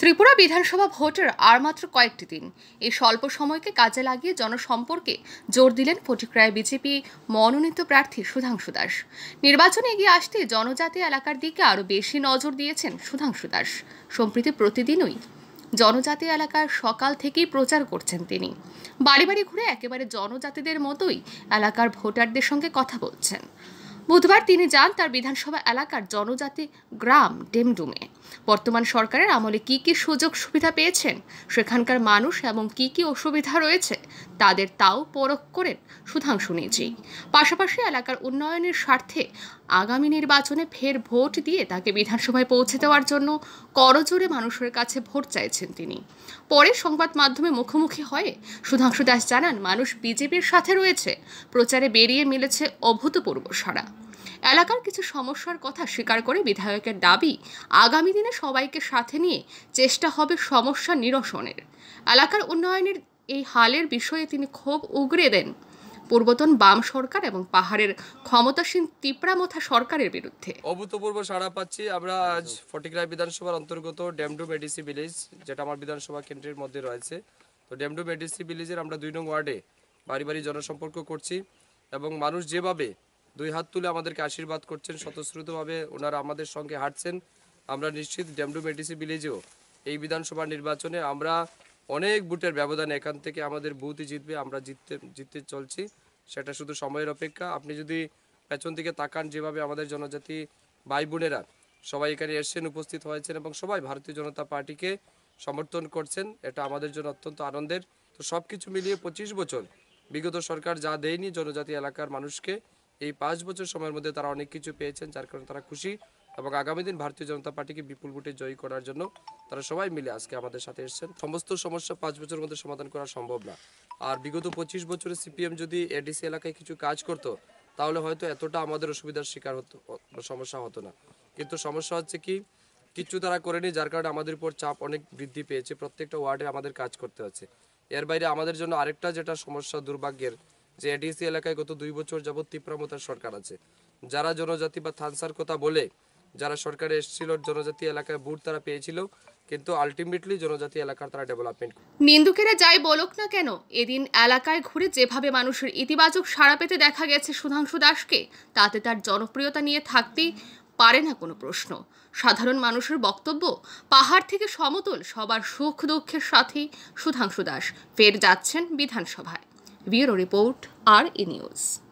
ত্রিপুরা বিধানসভা ভোটের আর মাত্র কয়েকটি দিন এই স্বল্প সময়কে কাজে লাগিয়ে জনসম্পর্কে জোর দিলেন ফটিক্রায় বিজেপি মনোনীত প্রার্থী সুধাংশু দাস নির্বাচনে এগিয়ে আসতে জনজাতি এলাকার দিকে আরও বেশি নজর দিয়েছেন সুধাংশু দাস সম্প্রতি প্রতিদিনই জনজাতি এলাকার সকাল থেকেই প্রচার করছেন তিনি বাড়ি বাড়ি ঘুরে একেবারে জনজাতিদের মতোই এলাকার ভোটারদের সঙ্গে কথা বলছেন বুধবার তিনি যান তার বিধানসভা এলাকার জনজাতি গ্রাম ডেমডুমে বর্তমান সরকারের আমলে কি কি সুযোগ সুবিধা পেয়েছেন সেখানকার মানুষ এবং কি কি অসুবিধা রয়েছে তাদের তাও পরখ করেন সুধাংশু নিজেই পাশাপাশি এলাকার উন্নয়নের স্বার্থে আগামী নির্বাচনে ফের ভোট দিয়ে তাকে বিধানসভায় পৌঁছে দেওয়ার জন্য করজোরে মানুষের কাছে ভোট চাইছেন তিনি পরে সংবাদ মাধ্যমে মুখোমুখি হয়ে সুধাংশু দাস জানান মানুষ বিজেপির সাথে রয়েছে প্রচারে বেরিয়ে মিলেছে অভূতপূর্ব সারা এলাকার কিছু সমস্যার কথা স্বীকার করে বিধায়কের দাবি আগামী দিনে সবাইকে সাথে নিয়ে চেষ্টা হবে সমস্যা নিরসনের এলাকার উন্নয়নের এই হালের বিষয়ে তিনি ক্ষোভ উগরে দেন পূর্বতন বাম সরকার এবং পাহাড়ের ক্ষমতাসীন তিপ্রামথা সরকারের বিরুদ্ধে অভূতপূর্ব সাড়া পাচ্ছি আমরা আজ ফটিকরায় বিধানসভার অন্তর্গত ডেমডু মেডিসি ভিলেজ যেটা আমার বিধানসভা কেন্দ্রের মধ্যে রয়েছে তো ডেমডু মেডিসি ভিলেজের আমরা দুই নং ওয়ার্ডে বাড়ি বাড়ি জনসম্পর্ক করছি এবং মানুষ যেভাবে দুই হাত তুলে আমাদেরকে আশীর্বাদ করছেন স্বতঃস্ফূর্তভাবে ওনারা আমাদের সঙ্গে হাঁটছেন আমরা নিশ্চিত ডেমডু মেডিসি ভিলেজেও এই বিধানসভা নির্বাচনে আমরা অনেক বুটের ব্যবধান এখান থেকে আমাদের বুথই জিতবে আমরা জিততে জিততে চলছি সেটা শুধু সময়ের অপেক্ষা আপনি যদি পেছন দিকে তাকান যেভাবে আমাদের জনজাতি ভাই বোনেরা সবাই এখানে এসছেন উপস্থিত হয়েছেন এবং সবাই ভারতীয় জনতা পার্টিকে সমর্থন করছেন এটা আমাদের জন্য অত্যন্ত আনন্দের তো সব কিছু মিলিয়ে পঁচিশ বছর বিগত সরকার যা দেয়নি জনজাতি এলাকার মানুষকে এই পাঁচ বছর সময়ের মধ্যে তারা অনেক কিছু পেয়েছেন যার কারণে তারা খুশি এবং আগামী দিন ভারতীয় জনতা পার্টিকে বিপুল ভোটে জয়ী করার জন্য তারা সবাই মিলে আজকে আমাদের সাথে এসছেন সমস্ত সমস্যা পাঁচ বছরের মধ্যে সমাধান করা সম্ভব না আর বিগত পঁচিশ বছরে সিপিএম যদি এডিসি এলাকায় কিছু কাজ করত তাহলে হয়তো এতটা আমাদের অসুবিধার শিকার হতো সমস্যা হতো না কিন্তু সমস্যা হচ্ছে কি কিছু তারা করেনি যার কারণে আমাদের উপর চাপ অনেক বৃদ্ধি পেয়েছে প্রত্যেকটা ওয়ার্ডে আমাদের কাজ করতে হচ্ছে এর বাইরে আমাদের জন্য আরেকটা যেটা সমস্যা দুর্ভাগ্যের যে এডিসি এলাকায় গত দুই বছর যাবৎ তীব্রমতার সরকার আছে যারা জনজাতি বা থানসার কথা বলে যারা সরকারে এসেছিল জনজাতি এলাকায় বুট তারা পেয়েছিল কিন্তু আলটিমেটলি জনজাতি এলাকার তারা ডেভেলপমেন্ট নিন্দুকেরা যাই বলুক না কেন এদিন এলাকায় ঘুরে যেভাবে মানুষের ইতিবাচক সাড়া পেতে দেখা গেছে সুধাংশু দাসকে তাতে তার জনপ্রিয়তা নিয়ে থাকতেই পারে না কোনো প্রশ্ন সাধারণ মানুষের বক্তব্য পাহাড় থেকে সমতল সবার সুখ দুঃখের সাথে সুধাংশু দাস ফের যাচ্ছেন বিধানসভায় bureau report R E news